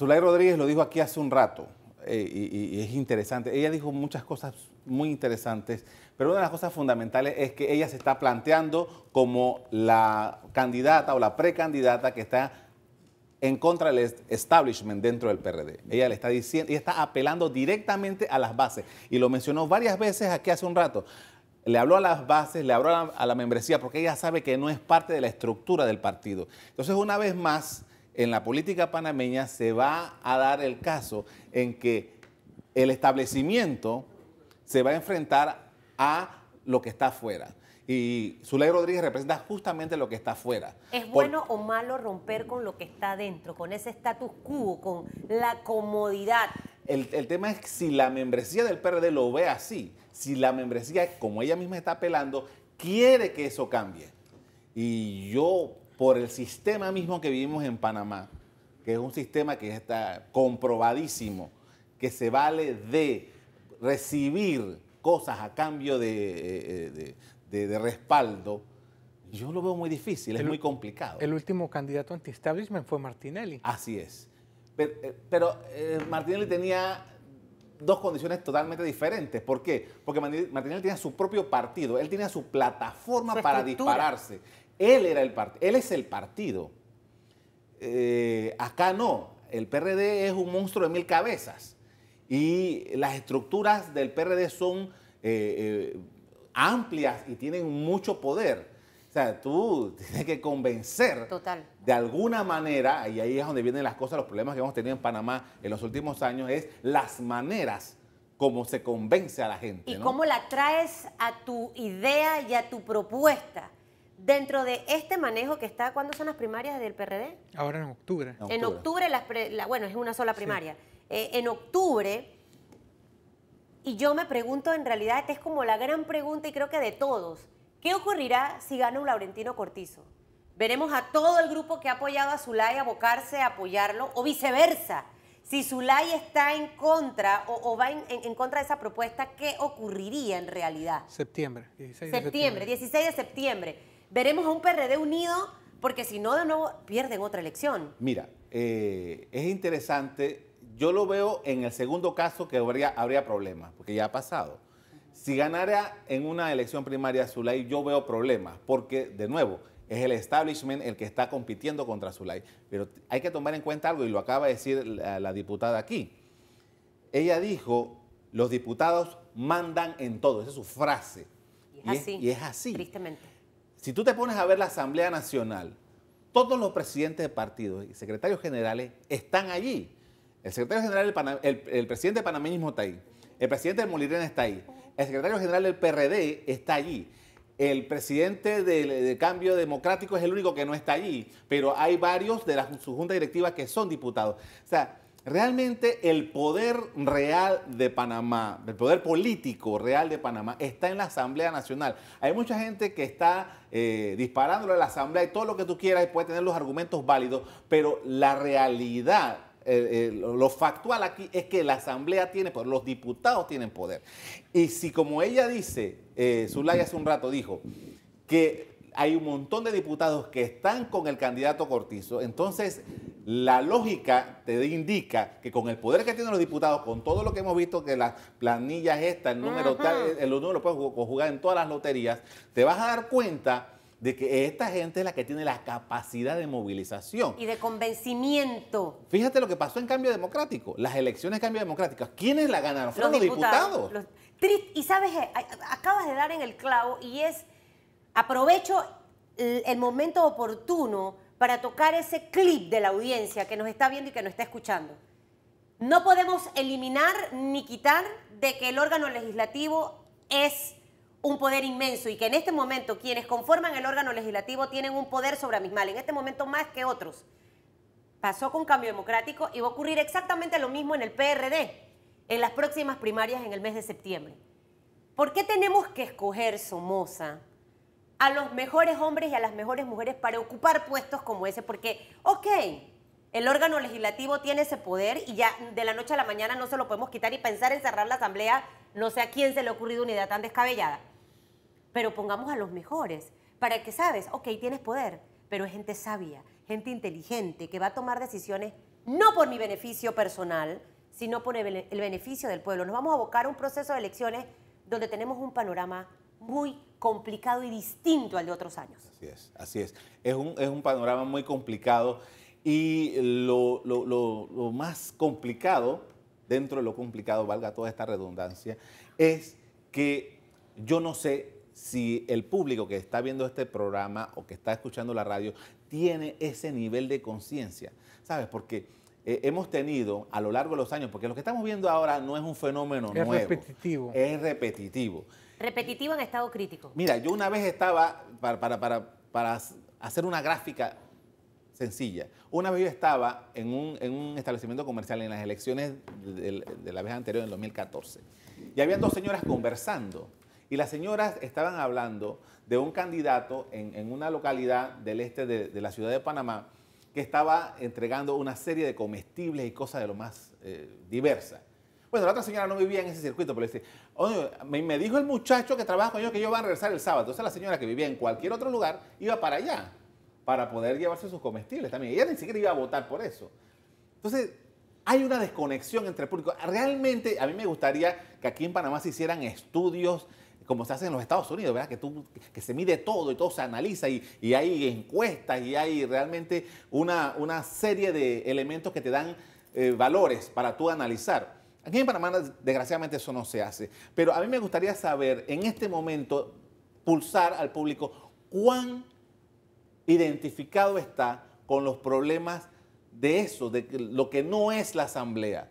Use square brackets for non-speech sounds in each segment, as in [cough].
Zulay Rodríguez lo dijo aquí hace un rato eh, y, es interesante. Ella dijo muchas cosas muy interesantes, pero una de las cosas fundamentales es que ella se está planteando como la candidata o la precandidata que está en contra del establishment dentro del PRD. Ella le está diciendo, y está apelando directamente a las bases y lo mencionó varias veces aquí hace un rato le habló a las bases, le habló a la, membresía, porque ella sabe que no es parte de la estructura del partido. Entonces, una vez más, en la política panameña se va a dar el caso en que el establecimiento se va a enfrentar a lo que está afuera. Y Zuley Rodríguez representa justamente lo que está afuera. ¿Es bueno o malo romper con lo que está dentro, con ese status quo, con la comodidad? El, tema es si la membresía del PRD lo ve así, si la membresía, como ella misma está apelando, quiere que eso cambie. Y yo por el sistema mismo que vivimos en Panamá, que es un sistema que está comprobadísimo, que se vale de recibir cosas a cambio de, eh, eh, respaldo, yo lo veo muy difícil, es muy complicado. El último candidato anti-establishment fue Martinelli. Así es. Eh, pero, Martinelli tenía dos condiciones totalmente diferentes. ¿Por qué? Porque Martinelli tenía su propio partido, él tenía su plataforma para dispararse. Él, era el partido. él es el partido. Eh, acá no. El PRD es un monstruo de mil cabezas. Y las estructuras del PRD son eh, eh, amplias y tienen mucho poder. O sea, tú [laughs] tienes que convencer Total. de alguna manera, y ahí es donde vienen las cosas, los problemas que hemos tenido en Panamá en los últimos años, es las maneras como se convence a la gente. Y cómo la traes a tu idea y a tu propuesta. Dentro de este manejo que está, ¿cuándo son las primarias del PRD? Ahora en octubre. En octubre, bueno, es una sola primaria. Eh, en octubre, y yo me pregunto, en realidad, esta es como la gran pregunta y creo que de todos, ¿qué ocurrirá si gana un Laurentino Cortizo? Veremos a todo el grupo que ha apoyado a Zulay abocarse a apoyarlo o viceversa. Si Zulay está en contra o, va en, contra de esa propuesta, ¿qué ocurriría en realidad? Septiembre, septiembre. septiembre. 16 de septiembre veremos a un PRD unido, porque si no, de nuevo pierden otra elección. Mira, eh, es interesante. Yo lo veo en el segundo caso que habría, habría problemas, porque ya ha pasado. Si ganara en una elección primaria Zulay, yo veo problemas, porque, de nuevo, es el establishment el que está compitiendo contra Zulay. Pero hay que tomar en cuenta algo, y lo acaba de decir la, diputada aquí. Ella dijo, los diputados mandan en todo, esa es su frase. Y es así. Tristemente. Si tú te pones a ver la Asamblea Nacional, todos los presidentes de partidos y secretarios generales están allí. El secretario general, del el, presidente panameñismo está ahí. El presidente del Molirena está ahí. El secretario general del PRD está allí. El presidente del, Cambio Democrático es el único que no está allí, pero hay varios de la, su junta directiva que son diputados. O sea, Realmente el poder real de Panamá, el poder político real de Panamá está en la Asamblea Nacional. Hay mucha gente que está eh, disparándole a la Asamblea y todo lo que tú quieras y puede tener los argumentos válidos, pero la realidad lo factual aquí es que la Asamblea tiene poder, los diputados tienen poder. Y si como ella dice, eh, Zulay hace un rato dijo, que hay un montón de diputados que están con el candidato Cortizo, entonces la lógica te indica que con el poder que tienen los diputados, con todo lo que hemos visto, que las planillas estas, el número tal, el número lo puedes conjugar en todas las loterías, te vas a dar cuenta de que esta gente es la que tiene la capacidad de movilización. Y de convencimiento. Fíjate lo que pasó en Cambio Democrático, las elecciones de Cambio Democrático. ¿Quiénes la ganaron? Fueron los diputados. y sabes, eh, acabas de dar en el clavo y es, aprovecho el momento oportuno para tocar ese clip de la audiencia que nos está viendo y que nos está escuchando. No podemos eliminar ni quitar de que el órgano legislativo es un poder inmenso y que en este momento quienes conforman el órgano legislativo tienen un poder sobremismal, en este momento más que otros. Pasó con Cambio Democrático y va a ocurrir exactamente lo mismo en el PRD en las próximas primarias en el mes de septiembre. ¿Por qué tenemos que escoger Somoza a los mejores hombres y a las mejores mujeres para ocupar puestos como ese, porque, ok, el órgano legislativo tiene ese poder y ya de la noche a la mañana no se lo podemos quitar y pensar en cerrar la asamblea, no sé a quién se le ha ocurrido una idea tan descabellada. Pero pongamos a los mejores, para que sabes, ok, tienes poder, pero es gente sabia, gente inteligente, que va a tomar decisiones no por mi beneficio personal, sino por el beneficio del pueblo. Nos vamos a abocar a un proceso de elecciones donde tenemos un panorama muy complicado y distinto al de otros años. Así es, así es. Es un, panorama muy complicado y lo, más complicado, dentro de lo complicado, valga toda esta redundancia, es que yo no sé si el público que está viendo este programa o que está escuchando la radio tiene ese nivel de conciencia, ¿sabes? Porque eh, hemos tenido a lo largo de los años, porque lo que estamos viendo ahora no es un fenómeno nuevo. Es repetitivo. Es repetitivo. Repetitivo en estado crítico. Mira, yo una vez estaba, para, hacer una gráfica sencilla, una vez yo estaba en un, establecimiento comercial en las elecciones de, la vez anterior, en 2014, y había dos señoras conversando. Y las señoras estaban hablando de un candidato en, una localidad del este de, la ciudad de Panamá que estaba entregando una serie de comestibles y cosas de lo más eh, diversas. Bueno, la otra señora no vivía en ese circuito, pero dice, me, dijo el muchacho que trabaja con ellos que ellos van a regresar el sábado. Entonces la señora que vivía en cualquier otro lugar iba para allá para poder llevarse sus comestibles también. Ella ni siquiera iba a votar por eso. Entonces, hay una desconexión entre el público. Realmente, a mí me gustaría que aquí en Panamá se hicieran estudios como se hace en los Estados Unidos, ¿verdad? Que, tú, se mide todo y todo se analiza y, hay encuestas y hay realmente una, serie de elementos que te dan eh, valores para tú analizar. Aquí en Panamá, desgraciadamente, eso no se hace. Pero a mí me gustaría saber, en este momento, pulsar al público cuán identificado está con los problemas de eso, de lo que no es la asamblea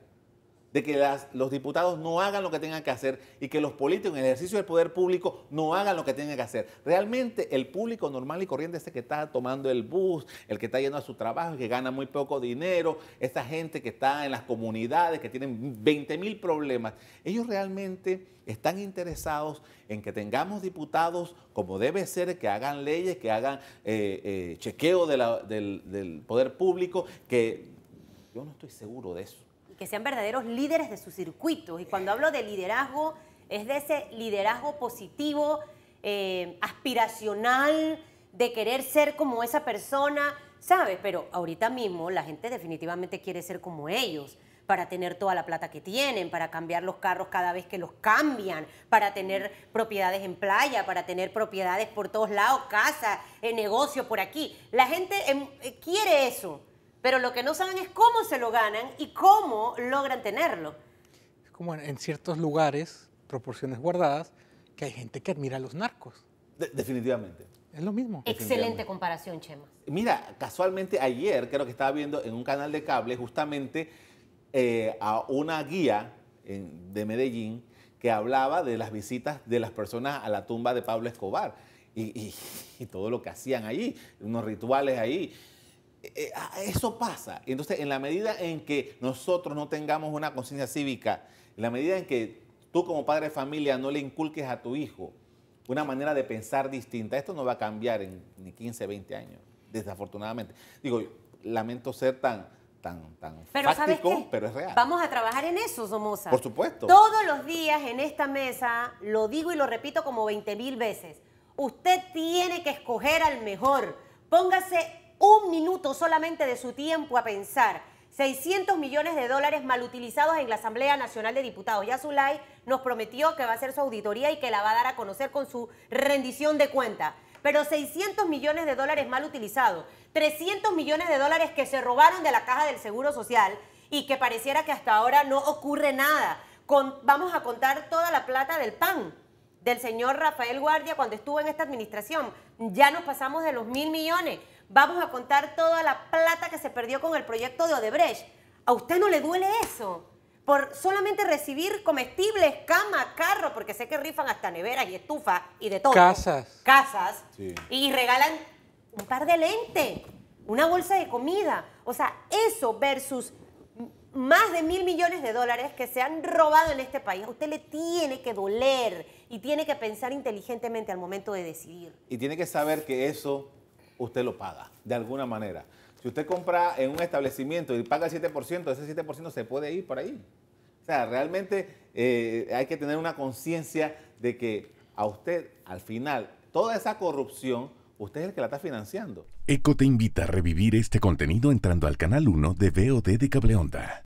de que los diputados no hagan lo que tengan que hacer y que los políticos en el ejercicio del poder público no hagan lo que tengan que hacer. Realmente el público normal y corriente, ese que está tomando el bus, el que está yendo a su trabajo, que gana muy poco dinero, esta gente que está en las comunidades, que tienen 20 mil problemas, ellos realmente están interesados en que tengamos diputados como debe ser, que hagan leyes, que hagan eh, eh, chequeo del poder público, que yo no estoy seguro de eso que sean verdaderos líderes de sus circuitos. Y cuando hablo de liderazgo, es de ese liderazgo positivo, eh, aspiracional, de querer ser como esa persona, ¿sabes? Pero ahorita mismo la gente definitivamente quiere ser como ellos para tener toda la plata que tienen, para cambiar los carros cada vez que los cambian, para tener propiedades en playa, para tener propiedades por todos lados, casa, eh, negocio por aquí. La gente em, eh, quiere eso pero lo que no saben es cómo se lo ganan y cómo logran tenerlo. Es como en, ciertos lugares, proporciones guardadas, que hay gente que admira a los narcos. definitivamente. Es lo mismo. Excelente comparación, Chema. Mira, casualmente ayer creo que estaba viendo en un canal de cable justamente eh, a una guía de Medellín que hablaba de las visitas de las personas a la tumba de Pablo Escobar y, y [laughs] todo lo que hacían allí, unos rituales ahí. Eh, eh, ah, eso pasa. Entonces, en la medida en que nosotros no tengamos una conciencia cívica, en la medida en que tú como padre de familia no le inculques a tu hijo una manera de pensar distinta, esto no va a cambiar en ni 15, 20 años, desafortunadamente. Digo, lamento ser tan, tan, tan pero pero es real. Vamos a trabajar en eso, Somoza. Por supuesto. Todos los días en esta mesa, lo digo y lo repito como 20 mil veces, usted tiene que escoger al mejor. Póngase un minuto solamente de su tiempo a pensar. 600 millones de dólares mal utilizados en la Asamblea Nacional de Diputados. Ya Zulay nos prometió que va a hacer su auditoría y que la va a dar a conocer con su rendición de cuenta. Pero 600 millones de dólares mal utilizados, 300 millones de dólares que se robaron de la caja del Seguro Social y que pareciera que hasta ahora no ocurre nada. vamos a contar toda la plata del PAN del señor Rafael Guardia cuando estuvo en esta administración. Ya nos pasamos de los mil millones vamos a contar toda la plata que se perdió con el proyecto de Odebrecht. ¿A usted no le duele eso? Por solamente recibir comestibles, cama, carro, porque sé que rifan hasta neveras y estufas y de todo. Casas. Casas. Y regalan un par de lentes, una bolsa de comida. O sea, eso versus más de mil millones de dólares que se han robado en este país, a usted le tiene que doler y tiene que pensar inteligentemente al momento de decidir. Y tiene que saber que eso usted lo paga, de alguna manera. Si usted compra en un establecimiento y paga el 7%, ese 7% se puede ir por ahí. O sea, realmente eh, hay que tener una conciencia de que a usted, al final, toda esa corrupción, usted es el que la está financiando. ECO te invita a revivir este contenido entrando al canal 1 de VOD de Cableonda.